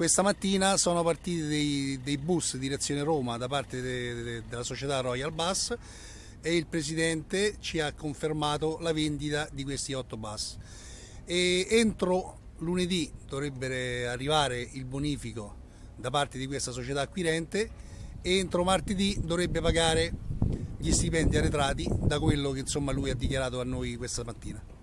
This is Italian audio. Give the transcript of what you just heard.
Questa mattina sono partiti dei, dei bus direzione Roma da parte de, de, della società Royal Bus e il presidente ci ha confermato la vendita di questi otto bus. E entro lunedì dovrebbe arrivare il bonifico da parte di questa società acquirente e entro martedì dovrebbe pagare gli stipendi arretrati da quello che insomma lui ha dichiarato a noi questa mattina.